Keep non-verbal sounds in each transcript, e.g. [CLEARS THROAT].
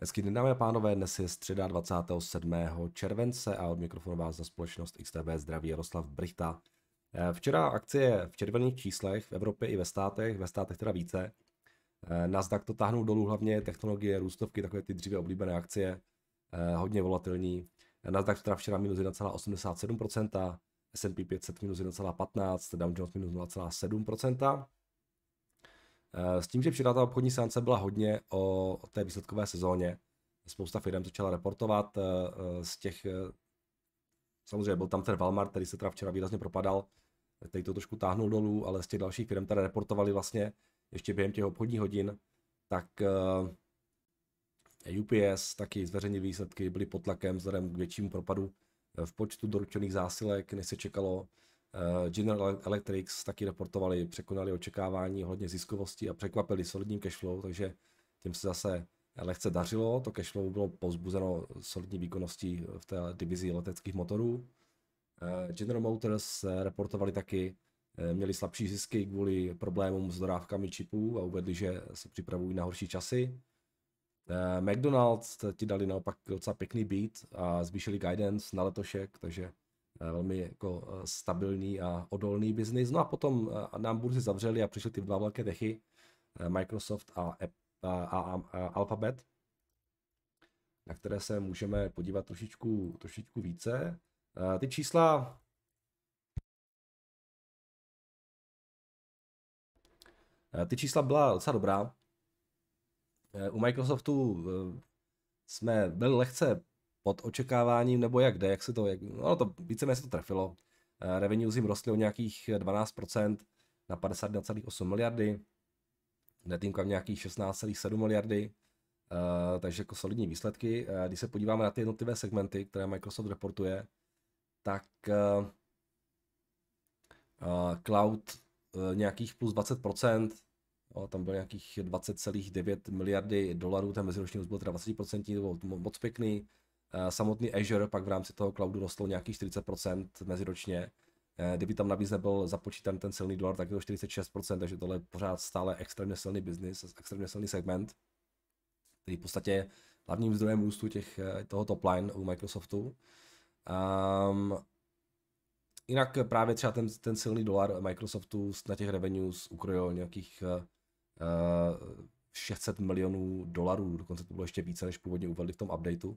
Hezký den, dámy a pánové, dnes je středa 27. července a od mikrofonu vás za společnost XTB zdraví Jaroslav Brichta. Eh, včera akcie v červených číslech v Evropě i ve státech, ve státech teda více. Eh, Nasdaq to tahnul dolů hlavně technologie, růstovky, takové ty dříve oblíbené akcie, eh, hodně volatilní. Nasdaq teda včera minus 1,87%, S&P 500 minus 1,15%, Dow Jones minus Eh, s tím, že včera ta obchodní seance byla hodně o té výsledkové sezóně, spousta firm začala reportovat eh, eh, z těch, samozřejmě byl tam ten Valmar, který se teda včera výrazně propadal, který to trošku táhnul dolů, ale z těch dalších firm, které reportovali vlastně ještě během těch obchodních hodin, tak e UPS taky zveřejnili výsledky, byly pod tlakem vzhledem k většímu propadu v počtu doručených zásilek, než se čekalo. Eh, General Electric taky reportovali, překonali očekávání hodně ziskovosti a překvapili solidním cashflow, takže těm se zase lehce dařilo. To cashflow bylo pozbuzeno solidní výkonností v té divizi leteckých motorů. Eh, General Motors reportovali taky, eh, měli slabší zisky kvůli problémům s dodávkami čipů a uvedli, že se připravují na horší časy. McDonald's ti dali naopak docela pěkný beat a zvýšili guidance na letošek, takže Eh, velmi jako eh, stabilní a odolný biznis. No a potom eh, nám burzy zavřeli a přišly ty dva velké dechy, Microsoft a, a, a, a Alphabet, na které se můžeme podívat trošičku, trošičku více. Ty čísla Ty čísla byla docela dobrá. U Microsoftu jsme byli lehce pod očekáváním, nebo jak jde, jak se to, jak, no to víceméně se to trefilo. Eh, Revenues jim rostly o nějakých 12% eh, na 52,8 miliardy, netýmkám nějakých 16,7 miliardy, eh, takže jako solidní výsledky. když se podíváme na ty jednotlivé segmenty, které Microsoft reportuje, tak cloud nějakých plus 20%, O, tam byl nějakých 20,9 miliardy dolarů, ten meziroční růst byl teda 20%, to bylo moc pěkný. Eh, samotný Azure pak v rámci toho cloudu rostl nějakých 40% meziročně. Eh, kdyby tam navíc nebyl započítan ten silný dolar, tak je to 46%, takže tohle je pořád stále extrémně silný biznis, extrémně silný segment, který v podstatě hlavním zdrojem růstu těch, eh, toho top line u Microsoftu. Um, jinak právě třeba ten, ten silný dolar Microsoftu na těch revenues ukrojil nějakých uh, 600 milionů dolarů, dokonce to bylo ještě více, než původně uvedli v tom updateu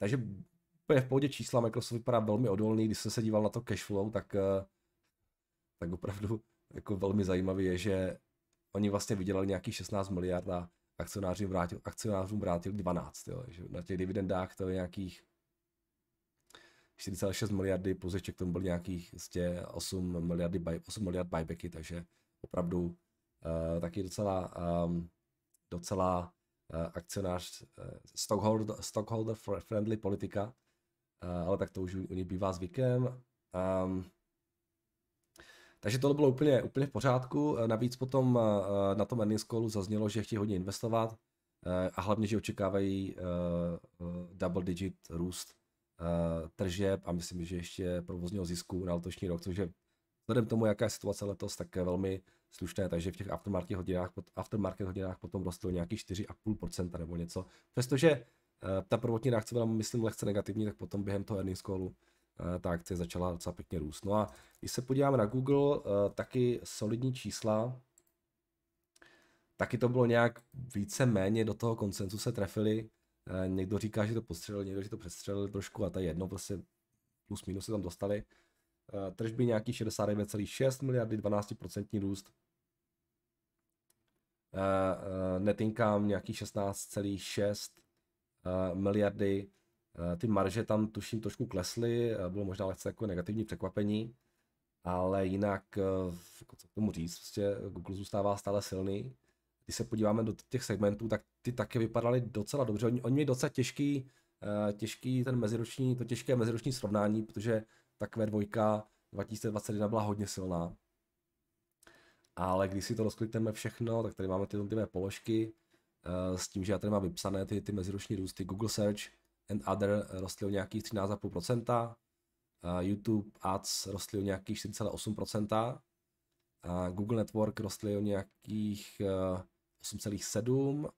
takže úplně v pohodě čísla Microsoft vypadá velmi odolný, když jsem se díval na to cashflow, tak, eh, tak opravdu jako velmi zajímavý je, že oni vlastně vydělali nějakých 16 miliard a akcionářům vrátil, akcionářům vrátil 12, jo, že na těch dividendách to je nějakých 4,6 miliardy, plus ještě k tomu byl nějakých 8 prostě miliardy, 8 miliard buybacky, takže opravdu uh, taky docela, um, docela Eh, akcionář, eh, stockholder, stockholder friendly politika, eh, ale tak to už u nich bývá zvykem. Um, takže tohle bylo úplně, úplně v pořádku. Navíc potom na tom earnings callu zaznělo, že chtějí hodně investovat a hlavně, že očekávají double digit růst tržeb a myslím, že ještě provozního zisku na letošní rok, což je vzhledem tomu, jaká je situace letos, tak velmi slušné, takže v těch aftermarket hodinách, aftermarket hodinách potom rostl nějaký 4,5% nebo něco. Přestože eh, ta prvotní reakce byla, myslím, lehce negativní, tak potom během toho earnings callu eh, ta akce začala docela pěkně růst. No a když se podíváme na Google, eh, taky solidní čísla, taky to bylo nějak více méně do toho koncenzu se trefili. Někdo říká, že to postřelil, někdo, že to přestřelil trošku a ta jedno prostě plus minus se tam dostali. Eh, tržby nějaký 69,6 miliardy, 12% růst. Eh, eh, Netinkám nějaký 16,6 miliardy. Ty marže tam tuším trošku klesly, bylo možná lehce jako negativní překvapení, ale jinak, jako co k tomu říct, prostě Google zůstává stále silný. Když se podíváme do těch segmentů, tak ty taky vypadaly docela dobře. Oni, oni měli docela těžký, těžký ten meziroční, to těžké meziroční srovnání, protože tak V2 2021 byla hodně silná. Ale když si to rozklikneme všechno, tak tady máme ty jednotlivé položky eh, s tím, že já tady mám vypsané ty, ty meziroční růsty. Google Search and Other rostly o nějakých 13,5%, eh, YouTube Ads rostly o nějakých 4,8%, eh, Google Network rostly o nějakých 8,7%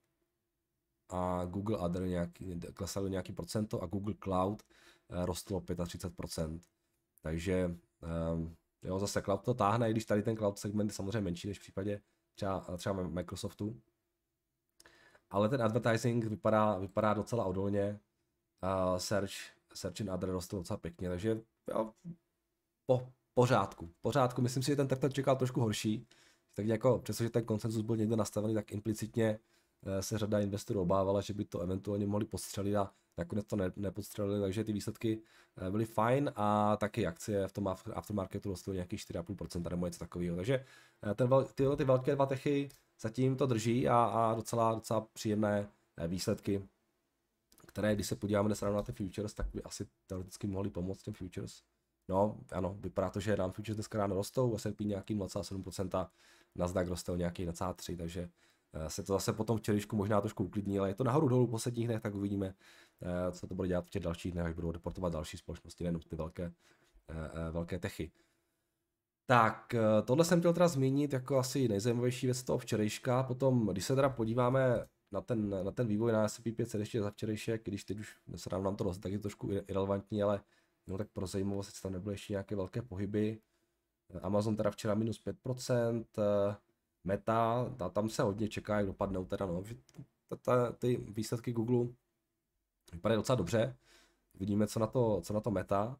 a Google Other nějaký, o nějaký procento a Google Cloud rostlo 35%. Takže um, jo, zase cloud to táhne, i když tady ten cloud segment je samozřejmě menší než v případě třeba, třeba Microsoftu. Ale ten advertising vypadá, vypadá docela odolně. Uh, search, search in other rostl docela pěkně, takže jo, po, pořádku. Pořádku, myslím si, že ten trh čekal trošku horší. Tak jako, přestože ten konsenzus byl někde nastavený, tak implicitně eh, se řada investorů obávala, že by to eventuálně mohli postřelit a nakonec to ne, nepodstřelili, takže ty výsledky eh, byly fajn a taky akcie v tom aftermarketu dostaly nějakých 4,5% nebo něco takového. Takže eh, ten, tyhle ty velké dva techy zatím to drží a, a docela, docela příjemné eh, výsledky, které, když se podíváme dnes na ty futures, tak by asi teoreticky mohly pomoct těm futures. No, ano, vypadá to, že nám futures dneska ráno rostou, S&P nějaký 0,7%, Nasdaq roste nějaký 1,3%, takže Eh, se to zase potom v možná trošku uklidní, ale je to nahoru dolů v posledních dnech, tak uvidíme, eh, co to bude dělat v těch dalších dnech, až budou deportovat další společnosti, nejenom ty velké, eh, velké techy. Tak, tohle jsem chtěl teda zmínit jako asi nejzajímavější věc toho včerejška. Potom, když se teda podíváme na ten, na ten vývoj na S&P 500 ještě za včerejšek, když teď už se nám, nám to dost, tak je to trošku irrelevantní, ale no tak pro zajímavost, jestli tam nebyly ještě nějaké velké pohyby. Amazon teda včera minus 5%, Meta, ta, tam se hodně čeká, jak dopadnou teda, no. Ta, ta, ty výsledky Google vypadají docela dobře. Vidíme, co na to, co na to Meta.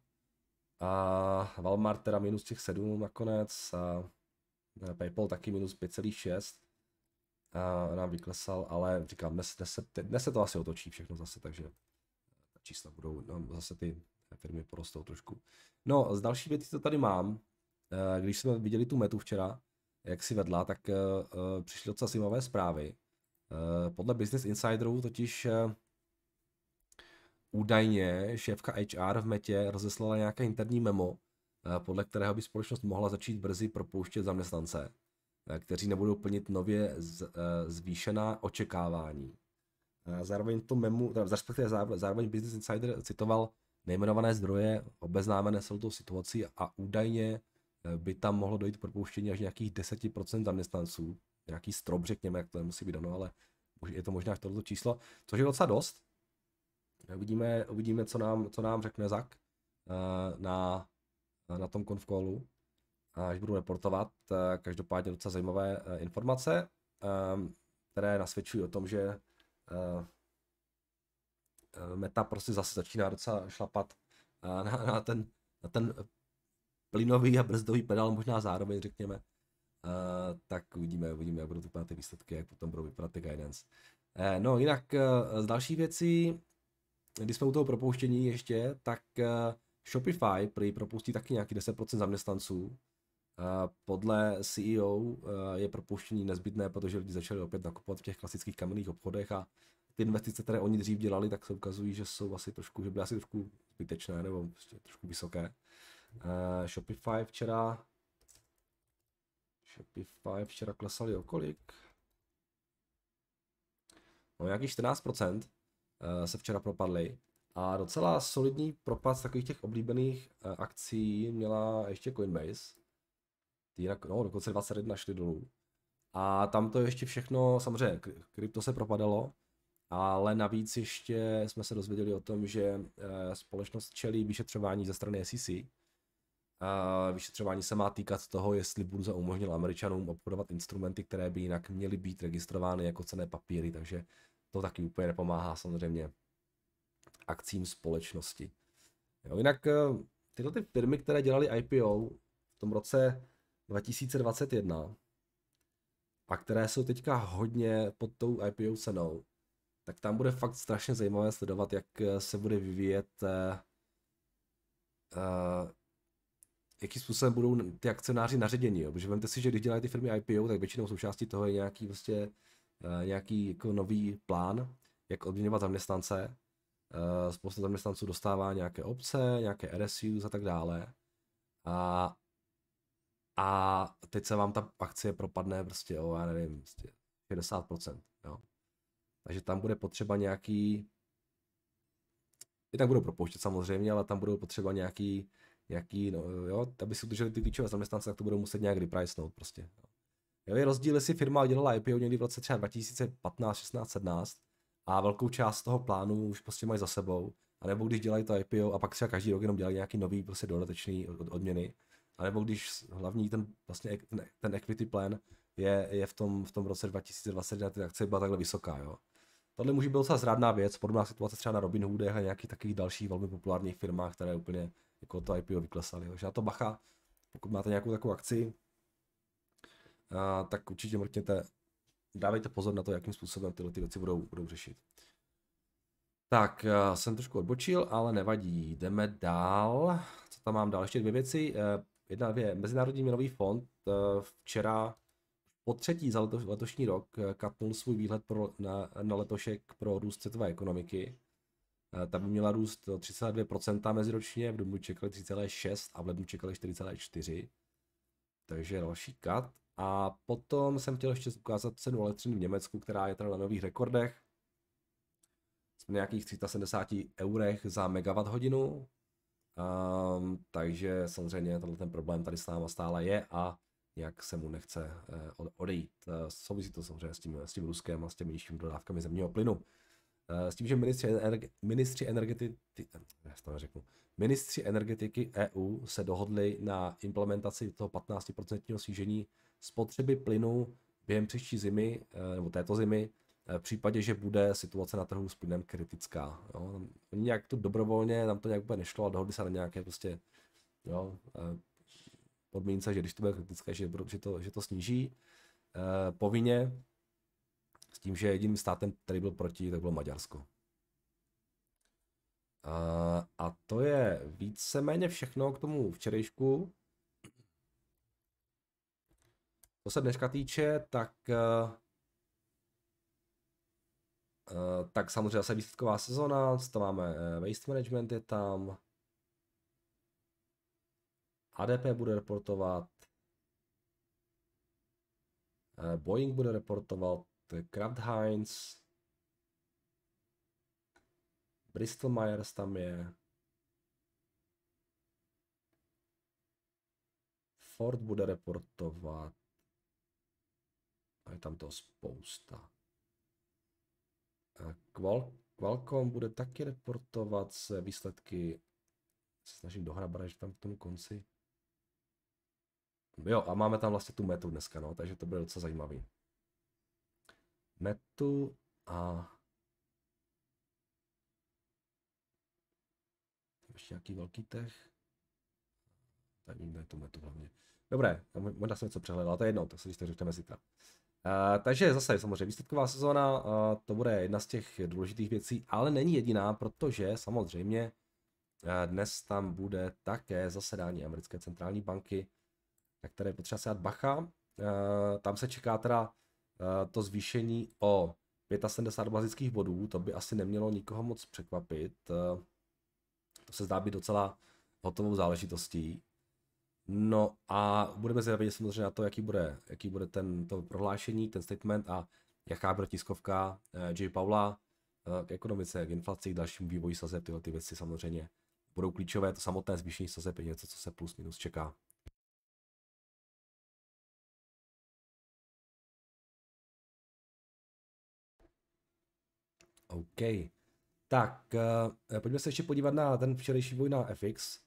A Walmart teda minus těch 7 nakonec. A PayPal taky minus 5,6 a nám vyklesal, ale říkám, dnes, dnes, se, dnes se to asi otočí všechno zase, takže ta čísla budou, no, zase ty firmy porostou trošku. No, z další věcí, co tady mám, eh, když jsme viděli tu metu včera, jak si vedla, tak uh, přišly docela zajímavé zprávy. Uh, podle Business Insiderů totiž uh, údajně šéfka HR v Metě rozeslala nějaké interní memo, podle kterého by společnost mohla začít brzy propouštět zaměstnance, kteří nebudou plnit nově z, zvýšená očekávání. Zároveň to memu, respektive zároveň Business Insider citoval nejmenované zdroje obeznámené s tou situací a údajně Eh, by tam mohlo dojít k propouštění až nějakých 10% zaměstnanců. Nějaký strop, řekněme, jak to musí být dano, ale je to možná toto číslo, což je docela dost. Uvidíme, uvidíme co, nám, co nám řekne Zak eh, na, na tom konfkolu, až budu reportovat. Eh, každopádně docela zajímavé informace, ehm, které nasvědčují o tom, že Meta prostě zase začíná docela šlapat na, na, ten, na ten plynový a brzdový pedál možná zároveň, řekněme. Uh, tak uvidíme, uvidíme, jak budou vypadat ty výsledky, jak potom budou vypadat ty guidance. Uh, no jinak uh, z další věcí, když jsme u toho propouštění ještě, tak uh, Shopify prý propustí taky nějaký 10% zaměstnanců. Podle CEO je propuštění nezbytné, protože lidi začali opět nakupovat v těch klasických kamenných obchodech a ty investice, které oni dřív dělali, tak se ukazují, že jsou asi trošku, že byly asi trošku zbytečné nebo prostě trošku vysoké. Uh, Shopify včera Shopify včera klesali o kolik? No nějakých 14% eh, se včera propadly a docela solidní propad z takových těch oblíbených eh, akcí měla ještě Coinbase. Ty jinak, no, dokonce 21 šly dolů. A tam to ještě všechno, samozřejmě, krypto se propadalo, ale navíc ještě jsme se dozvěděli o tom, že společnost čelí vyšetřování ze strany SEC, a vyšetřování se má týkat toho, jestli burza umožnila Američanům obchodovat instrumenty, které by jinak měly být registrovány jako cené papíry, takže to taky úplně nepomáhá samozřejmě akcím společnosti. Jo, jinak eh, tyto ty firmy, které dělaly IPO v tom roce 2021 a které jsou teďka hodně pod tou IPO cenou, tak tam bude fakt strašně zajímavé sledovat, jak eh, se bude vyvíjet uh, jakým způsobem budou ty akcionáři naředěni. Jo? Protože vemte si, že když dělají ty firmy IPO, tak většinou součástí toho je nějaký, vlastně nějaký jako nový plán, jak odměňovat zaměstnance. Eh, spousta zaměstnanců dostává nějaké obce, nějaké RSUs a tak dále. A, a teď se vám ta akcie propadne prostě o, já nevím, prostě 60%. Jo? Takže tam bude potřeba nějaký, i tak budou propouštět samozřejmě, ale tam budou potřeba nějaký jaký, no, jo, aby si udrželi ty klíčové zaměstnance, tak to budou muset nějak repricenout prostě. Jo, je rozdíl, jestli firma dělala IPO někdy v roce třeba 2015, 16, 17 a velkou část toho plánu už prostě mají za sebou, anebo když dělají to IPO a pak třeba každý rok jenom dělají nějaký nový prostě dodatečný odměny, anebo když hlavní ten, vlastně, ten, ten equity plan je, je v, tom, v tom roce 2021, ta akce byla takhle vysoká, jo. Tohle může být docela zrádná věc, podobná situace třeba na Hoodech a nějakých takových dalších velmi populárních firmách, které úplně jako to IPO vyklesali. Takže na to bacha, pokud máte nějakou takovou akci, a, tak určitě mrkněte, dávejte pozor na to, jakým způsobem tyhle ty věci budou, budou řešit. Tak, jsem trošku odbočil, ale nevadí. Jdeme dál. Co tam mám dál? Ještě dvě věci. E, jedna dvě. Mezinárodní měnový fond e, včera po třetí za letošní rok e, katnul svůj výhled pro, na, na letošek pro růst světové ekonomiky. Eh, ta by měla růst 32% meziročně, v dubnu čekali 3,6 a v lednu čekali 4,4. Takže další kat. A potom jsem chtěl ještě ukázat cenu elektřiny v Německu, která je teda na nových rekordech. Jsme nějakých 370 eurech za megawatt hodinu. Um, ehm, takže samozřejmě tenhle ten problém tady s náma stále je a jak se mu nechce eh, odejít. Eh, souvisí to samozřejmě s tím, s tím Ruskem a s těmi nižšími dodávkami zemního plynu. Eh, s tím, že ministři, energe, ministři, energetiky, eh, řeknu, ministři energetiky EU se dohodli na implementaci toho 15% snížení spotřeby plynu během příští zimy, eh, nebo této zimy, v případě, že bude situace na trhu s plynem kritická. Jo. Oni nějak to dobrovolně, nám to nějak úplně nešlo a dohodli se na nějaké prostě jo, podmínce, že když to bude kritické, že, že, to, že to sníží povinně s tím, že jediným státem, který byl proti, tak bylo Maďarsko. A, a to je víceméně všechno k tomu včerejšku. Co se dneška týče, tak Uh, tak samozřejmě zase výsledková sezona, To máme, eh, waste management je tam, ADP bude reportovat, Boeing bude reportovat, to je Kraft Heinz, Bristol Myers tam je, Ford bude reportovat. A je tam toho spousta. Qualcomm bude taky reportovat se výsledky. Se snažím dohrabat, že tam k tomu konci. Jo, a máme tam vlastně tu metu dneska, no, takže to bude docela zajímavý metu a ještě nějaký velký tech. Tady je to metu hlavně. Dobré, možná jsem něco přehledal, ale to je jedno, tak se když to řekneme zítra. Uh, takže zase samozřejmě výsledková sezóna, uh, to bude jedna z těch důležitých věcí, ale není jediná, protože samozřejmě uh, dnes tam bude také zasedání americké centrální banky, na které potřeba se dát bacha. Uh, tam se čeká teda Eh, to zvýšení o 75 bazických bodů, to by asi nemělo nikoho moc překvapit. Eh, to se zdá být docela hotovou záležitostí. No a budeme zvědaví samozřejmě na to, jaký bude, jaký bude ten, to prohlášení, ten statement a jaká bude tiskovka eh, J. Paula k ekonomice, k inflaci, k dalšímu vývoji sazeb, tyhle ty věci samozřejmě budou klíčové. To samotné zvýšení sazeb je něco, co se plus minus čeká. OK. Tak, uh, pojďme se ještě podívat na ten včerejší boj na FX.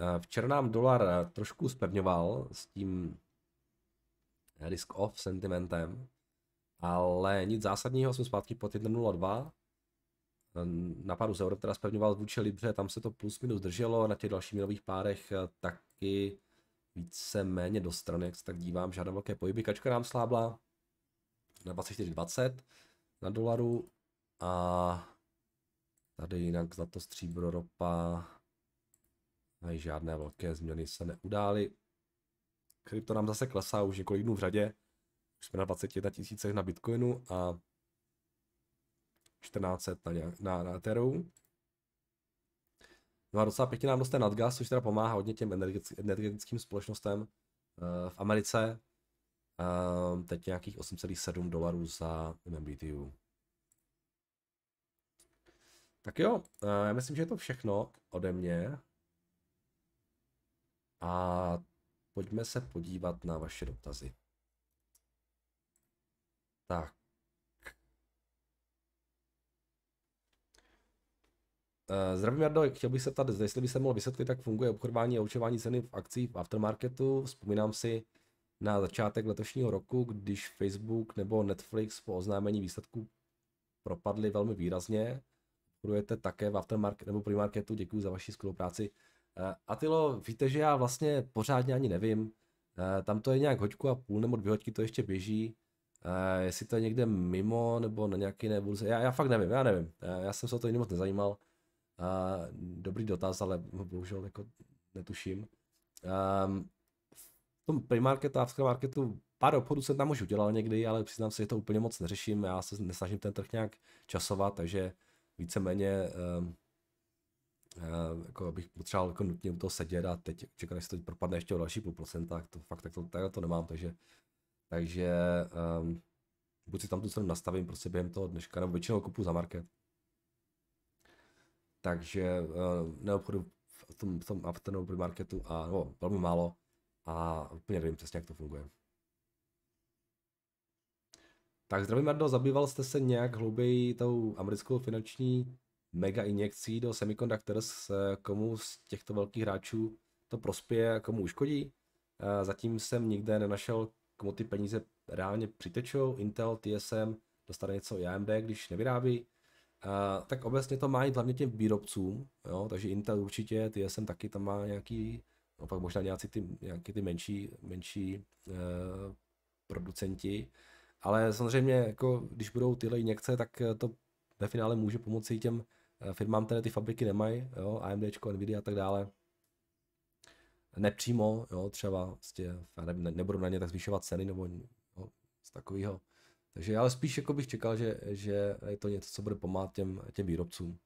Uh, eh, včera nám dolar trošku spevňoval s tím risk off sentimentem, ale nic zásadního, jsme zpátky pod 1.02. Na paru z euro, která spevňoval vůči Libře, tam se to plus minus drželo, na těch dalších minových párech taky více méně do strany, jak se tak dívám, žádné velké pohyby. Kačka nám slábla, na 24,20 na dolaru a tady jinak za to stříbro ropa a žádné velké změny se neudály. Krypto nám zase klesá už několik dnů v řadě. Už jsme na 21 tisícech na Bitcoinu a 1400 na, na, na Etheru. No a docela pěkně nám roste nadgas, což teda pomáhá hodně těm energetickým společnostem eh, v Americe, Um, teď nějakých 8,7 dolarů za MMBTU. Tak jo, eh, já myslím, že je to všechno ode mě. A pojďme se podívat na vaše dotazy. Tak. Eh, zdravím Jardo, chtěl bych se tady, jestli by se mohl vysvětlit, jak funguje obchodování a určování ceny v akcích v aftermarketu. Vzpomínám si, na začátek letošního roku, když Facebook nebo Netflix po oznámení výsledků propadly velmi výrazně. Budujete také v aftermarket nebo primarketu, děkuji za vaši skvělou práci. Eh, tylo, víte, že já vlastně pořádně ani nevím, eh, tam to je nějak hoďku a půl nebo dvě hoďky to ještě běží, eh, jestli to je někde mimo nebo na nějaký jiné burze, já, já fakt nevím, já nevím, já jsem se o to jiný moc nezajímal. Dobrý dotaz, ale bohužel jako netuším. Um, tom primarketu a v marketu pár obchodů jsem tam už udělal někdy, ale přiznám se, že to úplně moc neřeším, já se nesnažím ten trh nějak časovat, takže víceméně um, uh, jako bych potřeboval jako nutně u toho sedět a teď čekat, než se to propadne ještě o další půl procenta, tak to fakt tak to, tak to nemám, takže, takže um, buď si tam tu cenu nastavím prostě během toho dneška, nebo většinou kupu za market. Takže uh, neobchodu v tom, v tom afternoon marketu a no, velmi málo a úplně nevím přesně, jak to funguje. Tak zdravím, Mardo, zabýval jste se nějak hlouběji tou americkou finanční mega injekcí do Semiconductors, eh, komu z těchto velkých hráčů to prospěje a komu uškodí. Eh, zatím jsem nikde nenašel, komu ty peníze reálně přitečou. Intel, TSM dostane něco i AMD, když nevyrábí. Eh, tak obecně to má jít hlavně těm výrobcům, jo? takže Intel určitě, TSM taky tam má nějaký a no, pak možná nějaký ty, nějaký ty menší, menší eh, producenti, ale samozřejmě, jako, když budou tyhle injekce, tak eh, to ve finále může pomoci i těm eh, firmám, které ty fabriky nemají, jo, AMD, Nvidia a tak dále. Nepřímo, jo, třeba vlastně, já nevím, nebudou na ně tak zvyšovat ceny nebo jo, z takového. Takže ale spíš jako bych čekal, že, že je to něco, co bude pomáhat těm, těm výrobcům.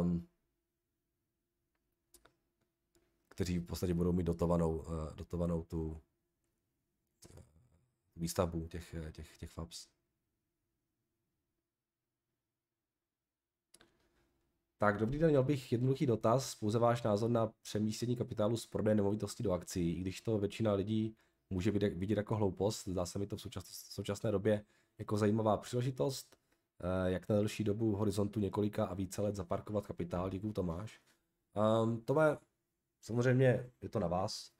Um, kteří v podstatě budou mít dotovanou, eh, dotovanou tu eh, výstavbu těch, eh, těch, těch FAPS. Tak, dobrý den, měl bych jednoduchý dotaz, pouze váš názor na přemístění kapitálu z prodeje nemovitosti do akcí, i když to většina lidí může vidět jako hloupost, zdá se mi to v, současné době jako zajímavá příležitost, jak na delší dobu horizontu několika a více let zaparkovat kapitál, děkuju Tomáš. Um, Tome, Samozřejmě je to na vás.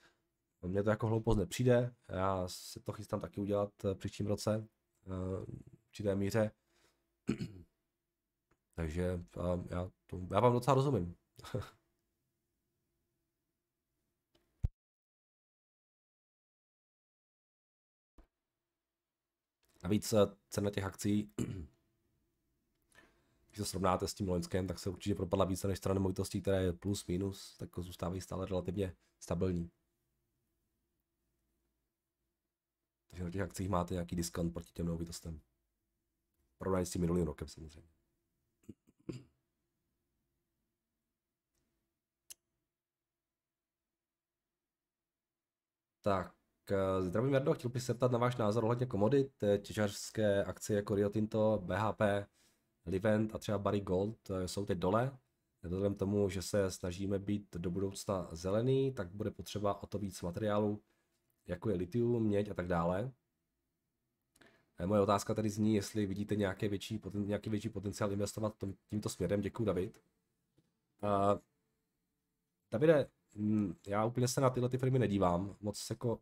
Mně to jako hloupost nepřijde, já se to chystám taky udělat eh, příštím roce v eh, určité míře. [CLEARS THROAT] Takže eh, já, to, já vám docela rozumím. [LAUGHS] Navíc cena těch akcí [CLEARS THROAT] Když to srovnáte s tím loňském, tak se určitě propadla více než strany nemovitostí, které je plus minus, tak zůstávají stále relativně stabilní. Takže na těch akcích máte nějaký diskont proti těm nemovitostem. Porovnání s tím minulým rokem samozřejmě. Tak, eh, zdravím Jardo, chtěl bych se ptat na váš názor ohledně komodit, eh, těžařské akcie jako Rio Tinto, BHP, Livent a třeba Barry Gold eh, jsou teď dole. Vzhledem tomu, že se snažíme být do budoucna zelený, tak bude potřeba o to víc materiálu, jako je litium, měď a tak dále. Moje otázka tady zní, jestli vidíte nějaké větší, nějaký větší potenciál investovat tom, tímto směrem. Děkuji, David. Uh, Davide, mm, já úplně se na tyhle ty firmy nedívám. Moc se jako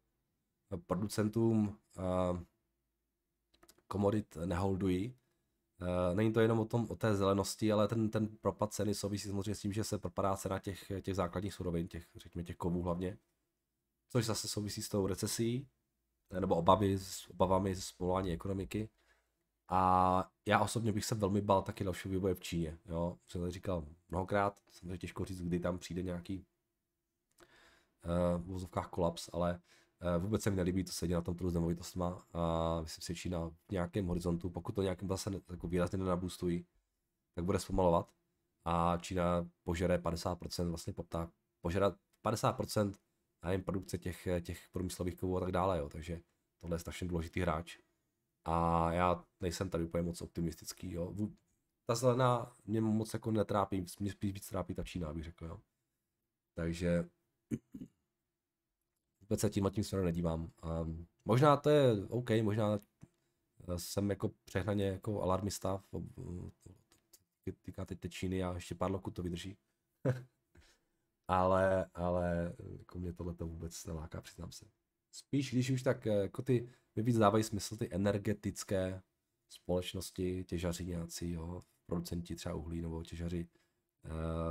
producentům uh, komodit neholdují. Eh, není to jenom o, tom, o té zelenosti, ale ten, ten propad ceny souvisí samozřejmě s tím, že se propadá cena těch, těch základních surovin, těch, řekněme, těch kovů hlavně. Což zase souvisí s tou recesí, eh, nebo obavy, s obavami z povolání ekonomiky. A já osobně bych se velmi bál taky dalšího vývoje v Číně. Jo? Jsem to říkal mnohokrát, samozřejmě těžko říct, kdy tam přijde nějaký uh, v vozovkách kolaps, ale Eh, vůbec se mi nelíbí, to se děje na tom trhu s nemovitostma a myslím si, že Čína v nějakém horizontu, pokud to nějakým zase jako výrazně nenabůstují, tak bude zpomalovat a Čína požere 50% vlastně poptá, požere 50% nevím, produkce těch, těch průmyslových kovů a tak dále, jo. takže tohle je strašně důležitý hráč a já nejsem tady úplně moc optimistický, jo. Ta zelená mě moc jako netrápí, mě spíš víc trápí ta Čína, bych řekl, jo. Takže vůbec se tímhle tím směrem nedívám. A možná to je OK, možná eh, jsem jako přehnaně jako alarmista, týká teď Číny a ještě pár loků to vydrží. [LAUGHS] ale, ale eh, jako mě tohle to vůbec neláká, přiznám se. Spíš, když už tak, eh, jako ty, mi víc dávají smysl ty energetické společnosti, těžaři nějací, jo, producenti třeba uhlí nebo těžaři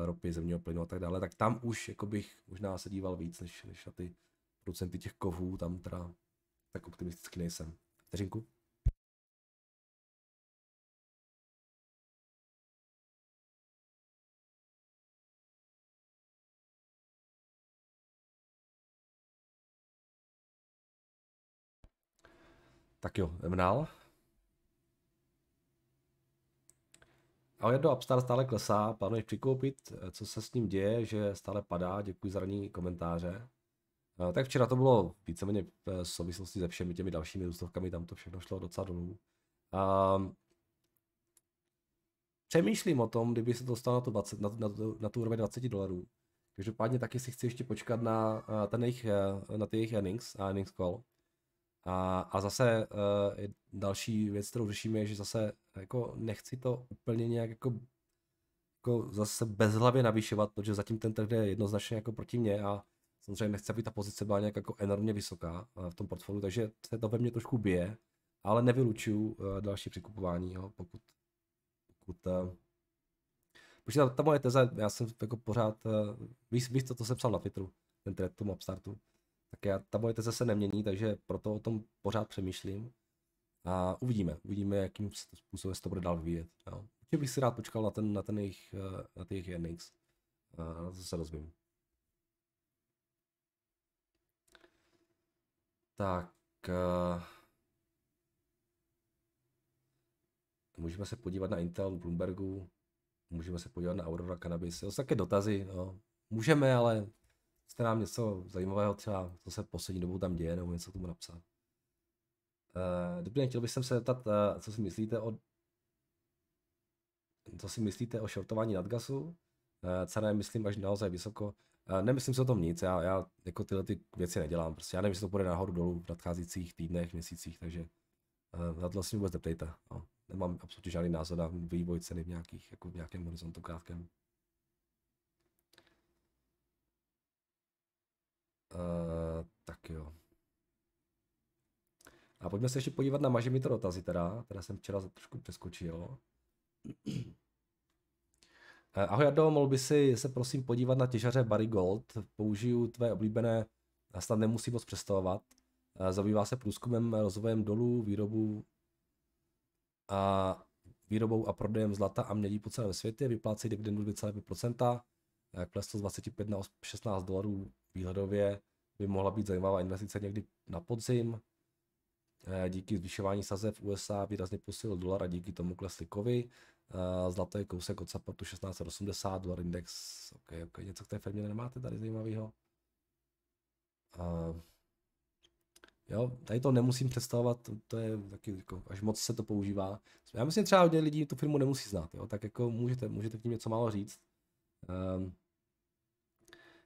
ropy, zemního plynu a tak dále, tak tam už jako bych možná se díval víc, než, než na ty producenty těch kovů, tam teda tak optimisticky nejsem. Vteřinku? Tak jo, jdeme dál. Ale do Upstar stále klesá, plánuješ přikoupit, co se s ním děje, že stále padá, děkuji za ranní komentáře. Eh, tak včera to bylo víceméně eh, v souvislosti se všemi těmi dalšími růstovkami, tam to všechno šlo docela dolů. Ehm, přemýšlím o tom, kdyby se to dostalo na, to 20, na, na, na tu úroveň 20 dolarů. Každopádně taky si chci ještě počkat na, eh, ten jejich, na ty jejich earnings, a earnings call. A, a zase uh, další věc, kterou řešíme, je, že zase jako nechci to úplně nějak jako, jako zase bezhlavě navyšovat, protože zatím ten trh jde jednoznačně jako proti mně a Samozřejmě nechci, aby ta pozice byla nějak jako enormně vysoká eh, v tom portfoliu, takže se to ve mně trošku bije, ale nevylučuju eh, další přikupování, jo, pokud, pokud eh, Protože ta, ta moje teze, já jsem jako pořád, víš, víš to, to jsem psal na Twitteru, ten thread tomu upstartu, tak já, ta moje teze se nemění, takže proto o tom pořád přemýšlím. A uvidíme, uvidíme, jakým způsobem se to bude dál vyvíjet. Jo. Určitě bych si rád počkal na ten, na ten jejich, na těch earnings, na to se dozvím. Tak... Uh, můžeme se podívat na Intel, Bloombergu, můžeme se podívat na Aurora Cannabis. To jsou také dotazy, no. Můžeme, ale jste nám něco zajímavého třeba, co se poslední dobou tam děje, nebo něco k tomu napsat. Uh, dobrý den, chtěl bych se zeptat, uh, co si myslíte o co si myslíte o shortování nadgasu? cena je, myslím, až naozaj vysoko. Eh, nemyslím si o tom nic, já, já jako tyhle ty věci nedělám, prostě já nevím, jestli to půjde nahoru dolů v nadcházících týdnech, měsících, takže eh, na to vlastně vůbec neptejte. No. Nemám absolutně žádný názor na vývoj ceny v, nějakých, jako v nějakém horizontu krátkém. Uh, tak jo. A pojďme se ještě podívat na to dotazy teda, teda jsem včera trošku přeskočil. Eh, ahoj Jardo, mohl by si se prosím podívat na těžaře Barry Gold. Použiju tvé oblíbené, snad nemusí moc přestavovat. Eh, zabývá se průzkumem, rozvojem dolů, výrobu a výrobou a prodejem zlata a mědí po celém světě, vyplácí dividendu 2,5%, eh, klesl z 25 na 16 dolarů výhledově, by mohla být zajímavá investice někdy na podzim. Díky zvyšování sazev USA výrazně posílil dolar a díky tomu klesly kovy. Eh, zlato je kousek od supportu 1680, dolar index, ok, ok, něco k té firmě nemáte tady zajímavého. Uh, eh, jo, tady to nemusím představovat, to je taky jako, až moc se to používá. Já myslím, že třeba hodně lidí tu firmu nemusí znát, jo, tak jako můžete, můžete k ním něco málo říct. Um,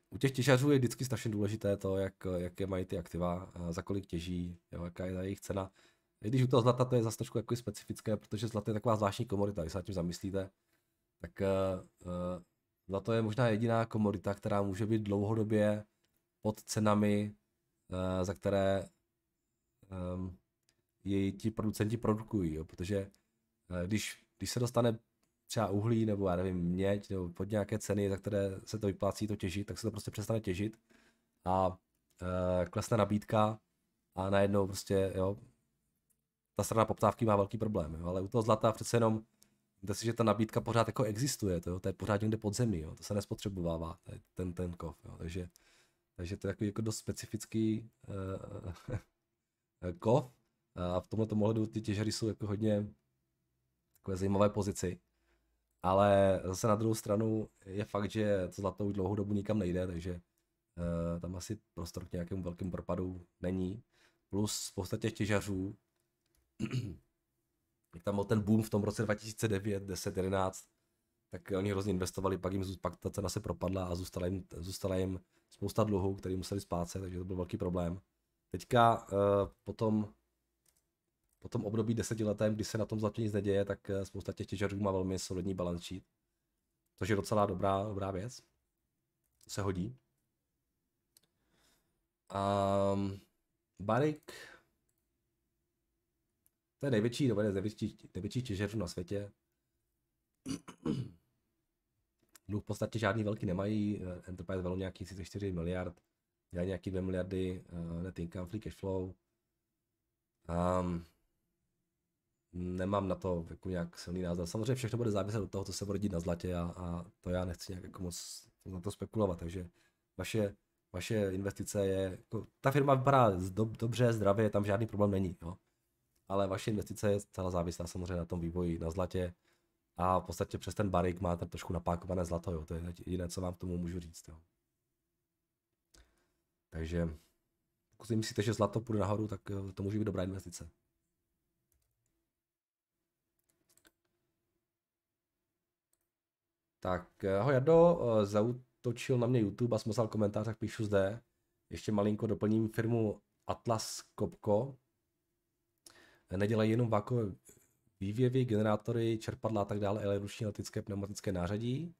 u těch těžařů je vždycky strašně důležité to, jak, jaké mají ty aktiva, eh, za kolik těží, jo, jaká je ta jejich cena. I když u toho zlata to je zase trošku jako specifické, protože zlato je taková zvláštní komodita, když se nad tím zamyslíte, tak uh, zlato je možná jediná komodita, která může být dlouhodobě pod cenami, uh, za které um, její ti producenti produkují, jo? protože uh, když, když se dostane třeba uhlí nebo já nevím, měď nebo pod nějaké ceny, za které se to vyplácí to těžit, tak se to prostě přestane těžit a uh, klesne nabídka a najednou prostě jo, ta strana poptávky má velký problém, jo? ale u toho zlata přece jenom jde si, že ta nabídka pořád jako existuje, to, jo? to je pořád někde pod zemí, jo? to se nespotřebovává, ten, ten kov, jo? takže, takže to je jako, jako dost specifický uh, [LAUGHS] kov a v tomto ohledu ty těžary jsou jako hodně takové zajímavé pozici, ale zase na druhou stranu je fakt, že to zlato už dlouhou dobu nikam nejde, takže uh, tam asi prostor k nějakému velkému propadu není. Plus spousta těch těžařů [CLEARS THROAT] jak tam byl ten boom v tom roce 2009, 10, 11, tak oni hrozně investovali, pak jim pak ta cena se propadla a zůstala jim, zůstala jim spousta dluhů, který museli splácet, takže to byl velký problém. Teďka eh, po tom, po tom období desetiletém, kdy se na tom zlatě nic neděje, tak eh, spousta těch těžařů má velmi solidní balance sheet, což je docela dobrá, dobrá věc. To se hodí. Um, Barik to je největší, nebo největší, největší těžeřů na světě. Dluh [CLEARS THROAT] no, v podstatě žádný velký nemají, Enterprise value nějaký 34 miliard, dělají nějaký 2 miliardy uh, net income, free cash flow. Um, nemám na to jako nějak silný názor. Samozřejmě všechno bude záviset od toho, co se bude dít na zlatě a, a to já nechci nějak jako moc na to spekulovat, takže vaše, vaše investice je, jako, ta firma vypadá dob, dobře, zdravě, tam žádný problém není. Jo? ale vaše investice je celá závislá samozřejmě na tom vývoji na zlatě a v podstatě přes ten barik máte trošku napákované zlato, jo. to je jediné, co vám k tomu můžu říct. Jo. Takže pokud si myslíte, že zlato půjde nahoru, tak eh, to může být dobrá investice. Tak, eh, ahoj Jardo, eh, zautočil na mě YouTube a smazal komentář, tak píšu zde. Ještě malinko doplním firmu Atlas Copco, nedělají jenom vákové vývěvy, generátory, čerpadla a tak dále, ale ruční letické pneumatické nářadí.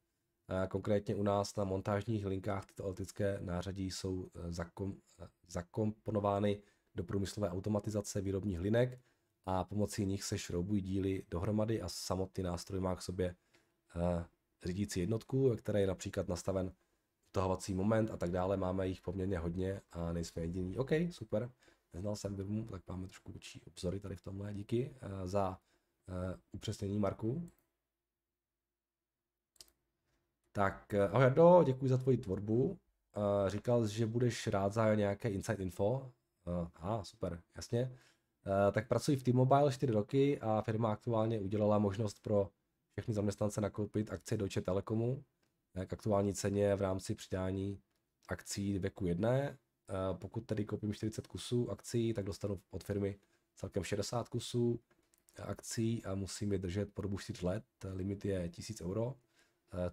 Konkrétně u nás na montážních linkách tyto elektrické nářadí jsou eh, zakom, eh, zakomponovány do průmyslové automatizace výrobních linek a pomocí nich se šroubují díly dohromady a samotný nástroj má k sobě eh, řídící jednotku, ve které je například nastaven utahovací moment a tak dále. Máme jich poměrně hodně a nejsme jediní. OK, super. Neznal jsem Birmu, tak máme trošku větší obzory tady v tomhle. Díky eh, za eh, upřesnění, Marku. Tak eh, ahoj Jardo, děkuji za tvoji tvorbu. Říkal, jsi, že budeš rád za nějaké inside info. Aha, super, jasně. Tak pracuji v T-Mobile 4 roky a firma aktuálně udělala možnost pro všechny zaměstnance nakoupit akcie Deutsche Telekomu k aktuální ceně v rámci přidání akcí věku jedné Eh, pokud tady koupím 40 kusů akcí, tak dostanu od firmy celkem 60 kusů eh, akcí a musím je držet po dobu 4 let. Eh, limit je 1000 euro.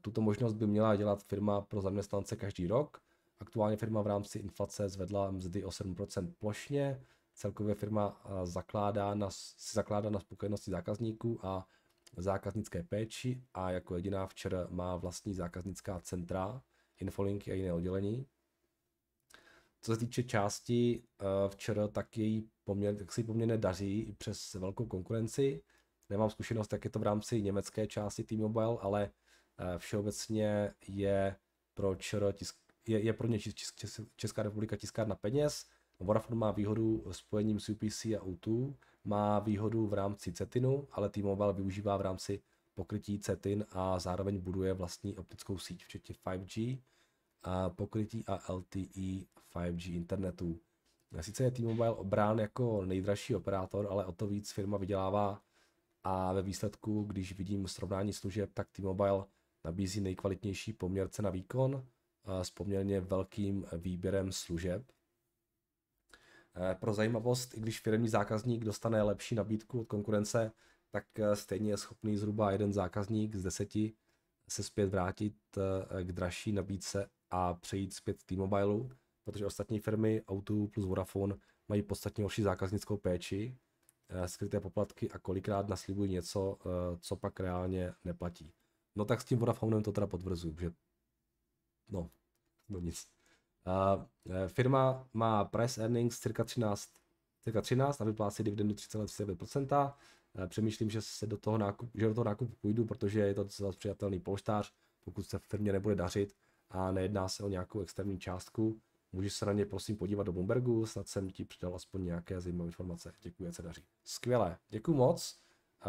Tuto možnost by měla dělat firma pro zaměstnance každý rok. Aktuálně firma v rámci inflace zvedla mzdy o 7% plošně. Celkově firma zakládá na, si zakládá na spokojenosti zákazníků a zákaznické péči a jako jediná včera má vlastní zákaznická centra, infolinky a jiné oddělení. Co se týče části eh, včera, tak, její poměr, tak se jí poměrně daří i přes velkou konkurenci. Nemám zkušenost, tak je to v rámci německé části T-Mobile, ale eh, všeobecně je pro ČR tisk, je, je pro ně čes, čes, Česká republika tiskárna peněz. Vodafone má výhodu spojením s UPC a u 2 má výhodu v rámci CETINu, ale T-Mobile využívá v rámci pokrytí CETIN a zároveň buduje vlastní optickou síť, včetně 5G a pokrytí a LTE 5G internetu. Sice je T-Mobile obrán jako nejdražší operátor, ale o to víc firma vydělává a ve výsledku, když vidím srovnání služeb, tak T-Mobile nabízí nejkvalitnější poměrce na výkon s poměrně velkým výběrem služeb. E, pro zajímavost, i když firmní zákazník dostane lepší nabídku od konkurence, tak e, stejně je schopný zhruba jeden zákazník z deseti se zpět vrátit e, k dražší nabídce a přejít zpět k T-Mobileu, protože ostatní firmy, Autu plus Vodafone, mají podstatně horší zákaznickou péči, eh, skryté poplatky a kolikrát naslibují něco, eh, co pak reálně neplatí. No tak s tím Vodafonem to teda potvrzuju, že no, no nic. Uh, firma má price earnings cirka 13, cirka 13 a vyplácí dividendu 3,3%. Uh, přemýšlím, že se do toho, nákup, že do toho nákupu půjdu, protože je to docela přijatelný polštář, pokud se firmě nebude dařit, a nejedná se o nějakou externí částku. Můžeš se na ně prosím podívat do Bloombergu, snad jsem ti přidal aspoň nějaké zajímavé informace. Děkuji, jak se daří. Skvělé, děkuji moc. A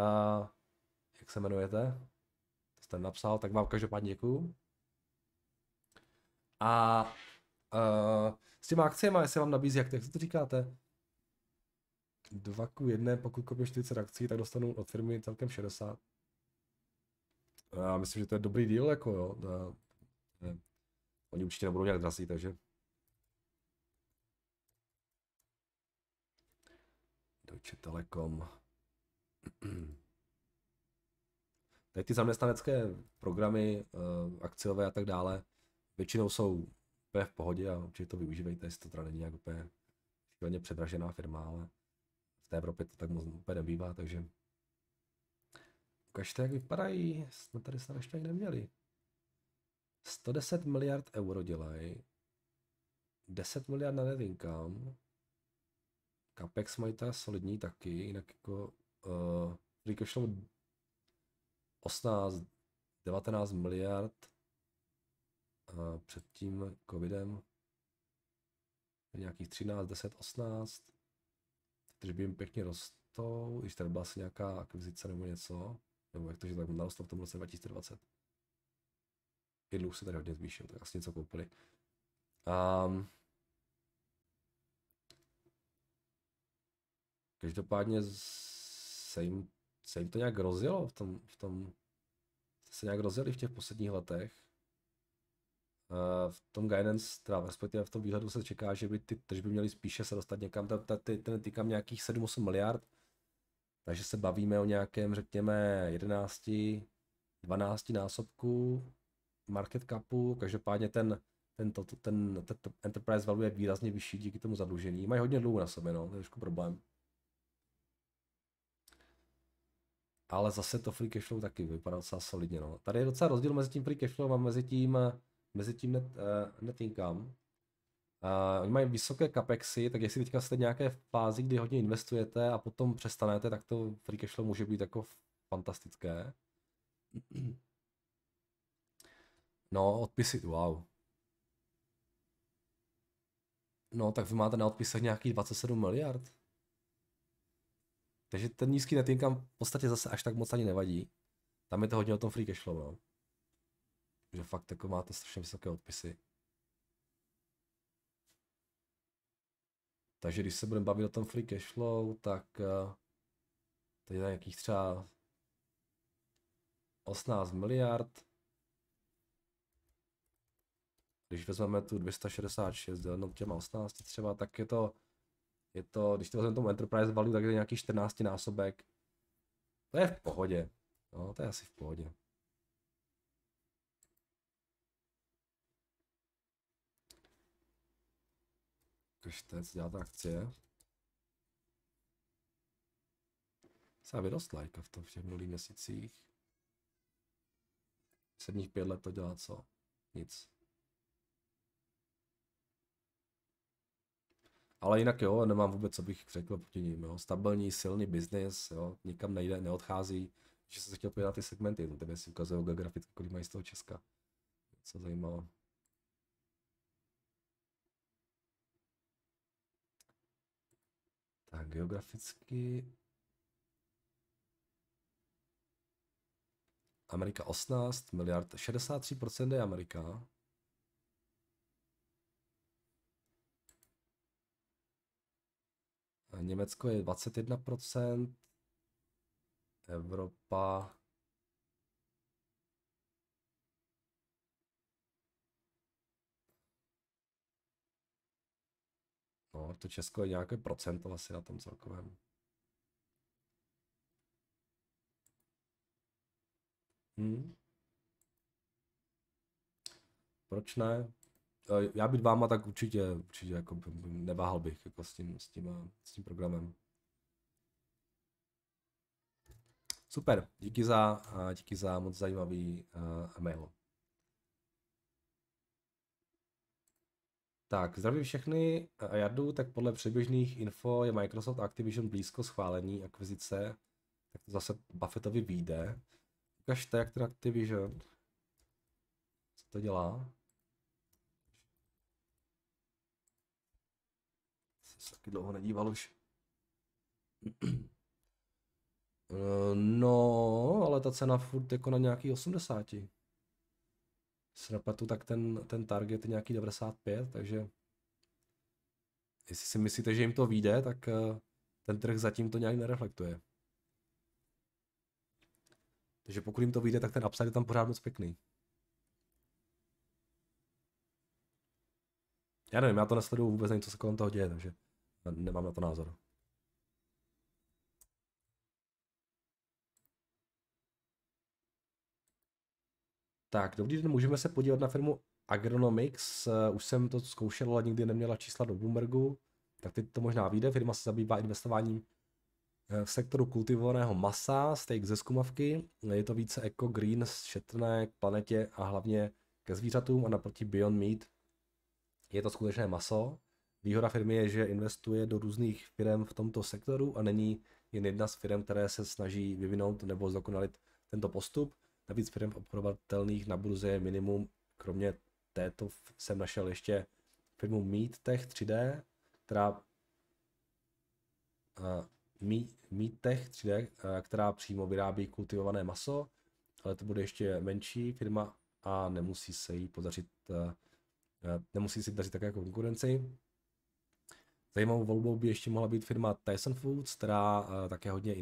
jak se jmenujete? To jste napsal, tak vám každopádně děkuji. A a s těma akcemi, jestli vám nabízí, jak, jak to říkáte? 2 ku 1, pokud koupím 40 akcí, tak dostanu od firmy celkem 60. Já myslím, že to je dobrý deal, jako jo. Oni určitě nebudou nějak drazí, takže... Deutsche Telekom. [CLEARS THROAT] Tady ty zaměstnanecké programy, eh, akciové a tak dále, většinou jsou úplně v pohodě a určitě to využívejte, jestli to teda není nějak úplně šíleně předražená firma, ale v té Evropě to tak moc úplně nebývá, takže ukažte, jak vypadají, jsme tady snad ještě ani neměli. 110 miliard euro dělají, 10 miliard na net income, Capex mají teda solidní taky, jinak jako uh, flow 18, 19 miliard uh, před tím covidem nějakých 13, 10, 18. Tržby jim pěkně rostou, když tady byla asi nějaká akvizice nebo něco, nebo jak to, že tak narostlo v tom roce 2020. Jednou se tady hodně zvýšil, tak asi něco koupili. Um, každopádně se jim, se jim to nějak rozjelo v tom, v tom se nějak rozjeli v těch posledních letech. Uh, v tom guidance, teda respektive v tom výhledu se čeká, že by ty tržby měly spíše se dostat někam, ta, ta, ty, ten týkám nějakých 7-8 miliard, takže se bavíme o nějakém, řekněme, 11, 12 násobku market capu, každopádně ten, ten, to, ten, ten, ten enterprise value je výrazně vyšší díky tomu zadlužení. Mají hodně dluhu na sobě, no, to je trošku problém. Ale zase to free cash flow taky vypadá docela solidně. No. Tady je docela rozdíl mezi tím free cash flow a mezi tím, mezi tím net, uh, net income. Uh, oni mají vysoké capexy, tak jestli teďka jste nějaké fázi, kdy hodně investujete a potom přestanete, tak to free cash flow může být jako fantastické. No, odpisy, wow. No, tak vy máte na odpisech nějakých 27 miliard. Takže ten nízký net income v podstatě zase až tak moc ani nevadí. Tam je to hodně o tom free cashflow, no. Že fakt jako máte strašně vysoké odpisy. Takže když se budeme bavit o tom free cashflow, tak eh, to je nějakých třeba 18 miliard. Když vezmeme tu 266 děleno těma 18 třeba, tak je to, je to, když to vezmeme tomu Enterprise value, tak je to nějaký 14 násobek. To je v pohodě. No, to je asi v pohodě. Kaštec dělá ta akcie. Se vyrost lajka v tom v těch minulých měsících. Sedmých pět let to dělá co? Nic. Ale jinak jo, nemám vůbec, co bych řekl proti ním. Jo. Stabilní, silný biznis, jo. nikam nejde, neodchází. Že jsem se chtěl podívat na ty segmenty, no tebe si ukazují geograficky, kolik mají z toho Česka. Co zajímalo. Tak geograficky... Amerika 18 miliard, 63% je Amerika, Eh, Německo je 21%, Evropa No, to Česko je nějaké procento asi na tom celkovém. Hmm. Proč ne? Eh, já být váma, tak určitě, určitě jako neváhal bych jako s tím, s tím, s tím programem. Super, díky za, eh, díky za moc zajímavý uh, eh, mail. Tak, zdravím všechny a jadu, tak podle předběžných info je Microsoft Activision blízko schválení akvizice, tak to zase Buffettovi vyjde. Ukažte, jak ten Activision, co to dělá. se taky dlouho nedíval už. [CLEARS THROAT] Eh, no, ale ta cena furt jako na nějaký 80. Se nepletu, tak ten, ten target je nějaký 95, takže jestli si myslíte, že jim to vyjde, tak eh, ten trh zatím to nějak nereflektuje. Takže pokud jim to vyjde, tak ten upside je tam pořád moc pěkný. Já nevím, já to nesleduju vůbec, nevím, co se kolem toho děje, takže Nemám na to názor. Tak, dobrý den, můžeme se podívat na firmu Agronomics. Eh, už jsem to zkoušel, ale nikdy neměla čísla do Bloombergu. Tak teď to možná vyjde. Firma se zabývá investováním eh, v sektoru kultivovaného masa, steak ze skumavky. Je to více eco-green, jako šetrné k planetě a hlavně ke zvířatům a naproti Beyond Meat. Je to skutečné maso, Výhoda firmy je, že investuje do různých firm v tomto sektoru a není jen jedna z firm, které se snaží vyvinout nebo zdokonalit tento postup. Navíc firm obchodovatelných na burze je minimum. Kromě této jsem našel ještě firmu Meet Tech 3D, která uh, Meat Tech 3D, uh, která přímo vyrábí kultivované maso, ale to bude ještě menší firma a nemusí se jí podařit, uh, nemusí si dařit také jako konkurenci. Zajímavou volbou by ještě mohla být firma Tyson Foods, která eh, také hodně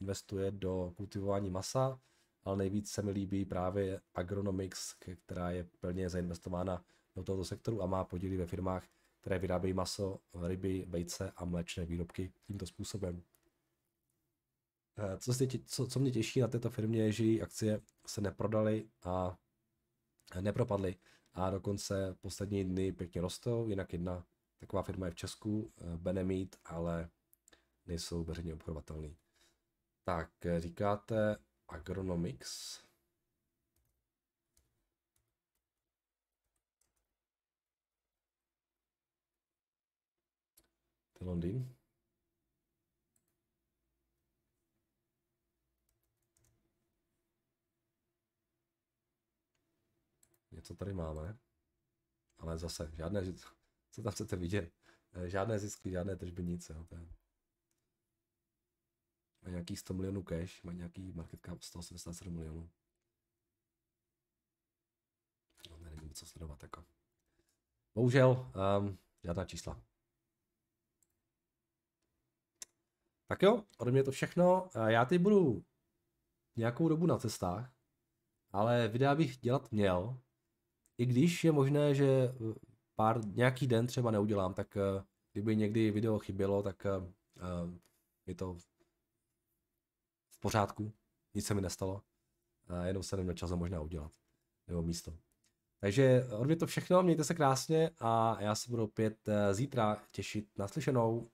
investuje do kultivování masa, ale nejvíc se mi líbí právě Agronomics, která je plně zainvestována do tohoto sektoru a má podíly ve firmách, které vyrábějí maso, ryby, vejce a mléčné výrobky tímto způsobem. Eh, co, se tě, co, co mě těší na této firmě je, že její akcie se neprodaly a nepropadly a dokonce poslední dny pěkně rostou, jinak jedna Taková firma je v Česku, eh, Benemit, ale nejsou veřejně obchodovatelný. Tak, eh, říkáte Agronomics. To Londýn. Něco tady máme, ale zase žádné, co tam chcete vidět. E, žádné zisky, žádné tržby, nic. Jo. Má nějaký 100 milionů cash, má nějaký market cap 187 milionů. No, nevím, co sledovat. Jako. Bohužel, um, žádná čísla. Tak jo, ode mě to všechno. E, já teď budu nějakou dobu na cestách, ale videa bych dělat měl, i když je možné, že pár, nějaký den třeba neudělám, tak eh, kdyby někdy video chybělo, tak eh, eh, je to v pořádku, nic se mi nestalo, jenom se neměl čas možná udělat, nebo místo. Takže odbě to všechno, mějte se krásně a já se budu opět zítra těšit naslyšenou.